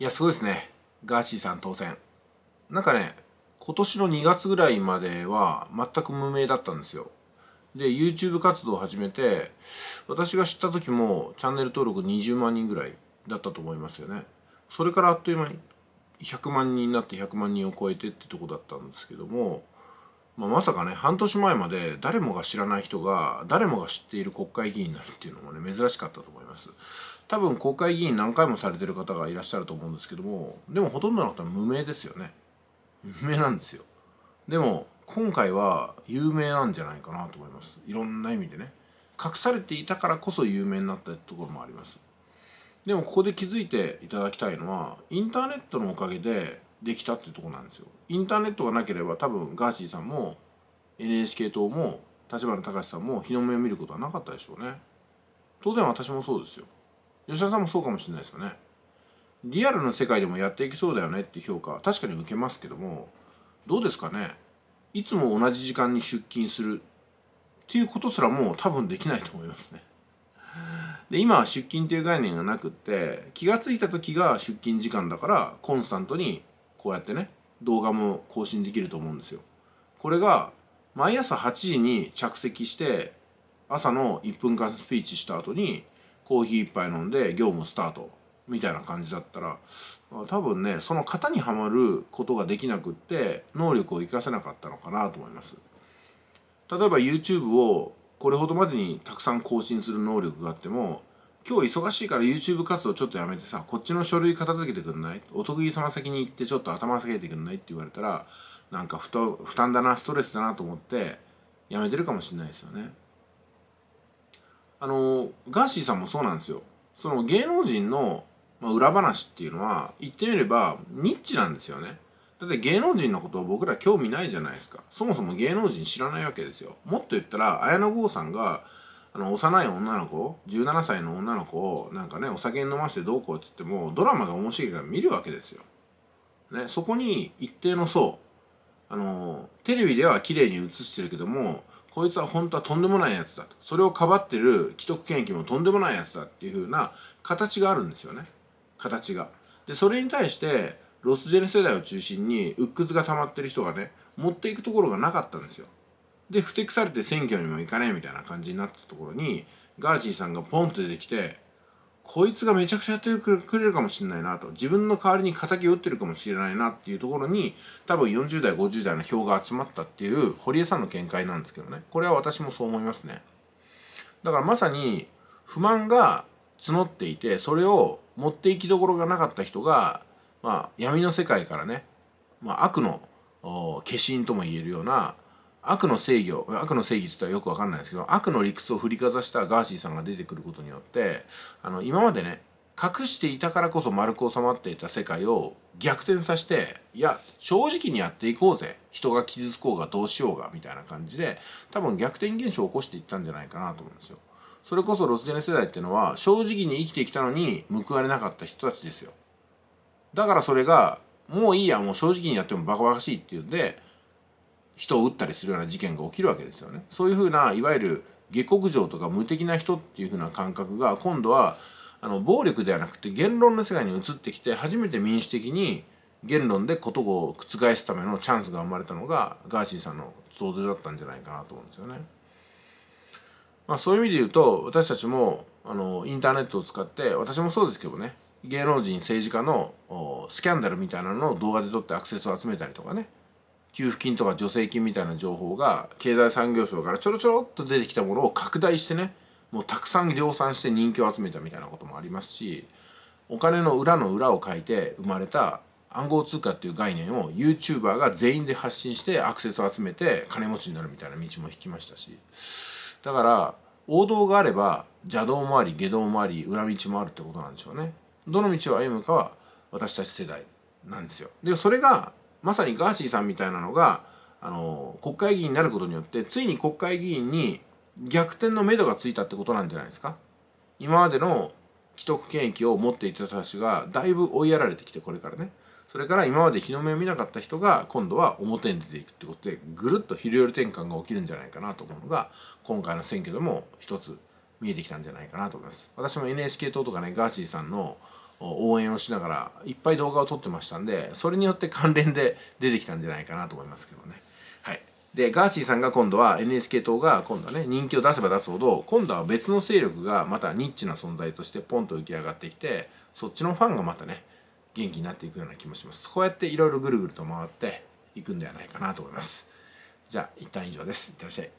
いや、すごいですね。ガーシーさん当選。なんかね、今年の2月ぐらいまでは全く無名だったんですよ。で、YouTube 活動を始めて、私が知った時もチャンネル登録20万人ぐらいだったと思いますよね。それからあっという間に100万人になって100万人を超えてってとこだったんですけども、まあ、まさかね半年前まで誰もが知らない人が誰もが知っている国会議員になるっていうのもね珍しかったと思います多分国会議員何回もされてる方がいらっしゃると思うんですけどもでもほとんどの方は無名ですよね無名なんですよでも今回は有名なんじゃないかなと思いますいろんな意味でね隠されていたからこそ有名になったところもありますでもここで気づいていただきたいのはインターネットのおかげでできたってとこなんですよインターネットがなければ多分ガーシーさんも NHK 党も立花隆さんも日の目を見ることはなかったでしょうね当然私もそうですよ吉田さんもそうかもしれないですよねリアルの世界でもやっていきそうだよねって評価確かに受けますけどもどうですかねいつも同じ時間に出勤するっていうことすらもう多分できないと思いますねで今は出勤っていう概念がなくって気が付いた時が出勤時間だからコンスタントにこうやってね動画も更新できると思うんですよこれが毎朝8時に着席して朝の1分間スピーチした後にコーヒー1杯飲んで業務スタートみたいな感じだったら多分ねその型にはまることができなくって能力を生かせなかったのかなと思います例えば YouTube をこれほどまでにたくさん更新する能力があっても今日忙しいから YouTube 活動ちょっとやめてさ、こっちの書類片付けてくんないお得意様先に行ってちょっと頭下げてくんないって言われたら、なんか負担だな、ストレスだなと思って、やめてるかもしれないですよね。あの、ガーシーさんもそうなんですよ。その芸能人の、まあ、裏話っていうのは、言ってみればニッチなんですよね。だって芸能人のことを僕ら興味ないじゃないですか。そもそも芸能人知らないわけですよ。もっと言ったら、綾野剛さんが、あの幼い女の子17歳の女の子をなんかねお酒飲ましてどうこうっつってもドラマが面白いから見るわけですよ。ね、そこに一定の層あのテレビでは綺麗に映してるけどもこいつは本当はとんでもないやつだとそれをかばってる既得権益もとんでもないやつだっていう風な形があるんですよね形が。でそれに対してロスジェネ世代を中心に鬱屈が溜まってる人がね持っていくところがなかったんですよ。でふてくされて選挙にも行かねえみたいな感じになったところにガーシーさんがポンと出てきてこいつがめちゃくちゃやってくれるかもしれないなと自分の代わりに敵を打ってるかもしれないなっていうところに多分40代50代の票が集まったっていう堀江さんの見解なんですけどねこれは私もそう思いますねだからまさに不満が募っていてそれを持っていきどころがなかった人が、まあ、闇の世界からね、まあ、悪の化身とも言えるような悪の正義を悪の正義って言ったらよくわかんないですけど悪の理屈を振りかざしたガーシーさんが出てくることによってあの今までね隠していたからこそ丸く収まっていた世界を逆転させていや正直にやっていこうぜ人が傷つこうがどうしようがみたいな感じで多分逆転現象を起こしていったんじゃないかなと思うんですよ。それこそロスジェネ世代っていうのは正直に生きてきたのに報われなかった人たちですよ。だからそれがもういいやもう正直にやってもバカバカしいっていうんで人を撃ったりするような事件が起きるわけですよね。そういうふうないわゆる下克上とか無敵な人っていうふうな感覚が今度はあの暴力ではなくて言論の世界に移ってきて初めて民主的に言論で事を覆すためのチャンスが生まれたのがガーシーさんの想像だったんじゃないかなと思うんですよね。まあ、そういう意味で言うと私たちもあのインターネットを使って私もそうですけどね芸能人政治家のスキャンダルみたいなのを動画で撮ってアクセスを集めたりとかね給付金とか助成金みたいな情報が経済産業省からちょろちょろっと出てきたものを拡大してねもうたくさん量産して人気を集めたみたいなこともありますしお金の裏の裏を書いて生まれた暗号通貨っていう概念を YouTuber が全員で発信してアクセスを集めて金持ちになるみたいな道も引きましたしだから王道があれば邪道もあり下道もあり裏道もあるってことなんでしょうねどの道を歩むかは私たち世代なんですよでそれがまさにガーシーさんみたいなのがあの国会議員になることによってついに国会議員に逆転の目処がついたってことなんじゃないですか今までの既得権益を持っていた人たちがだいぶ追いやられてきてこれからねそれから今まで日の目を見なかった人が今度は表に出ていくってことでぐるっと昼夜転換が起きるんじゃないかなと思うのが今回の選挙でも一つ見えてきたんじゃないかなと思います私も NHK 党とかねガーシーさんの応援をしながらいっぱい動画を撮ってましたんでそれによって関連で出てきたんじゃないかなと思いますけどね。はい、でガーシーさんが今度は NHK 党が今度はね人気を出せば出すほど今度は別の勢力がまたニッチな存在としてポンと浮き上がってきてそっちのファンがまたね元気になっていくような気もします。こうやっていろいろぐるぐると回っていくんではないかなと思います。じゃあ一旦以上です。いってらっしゃい。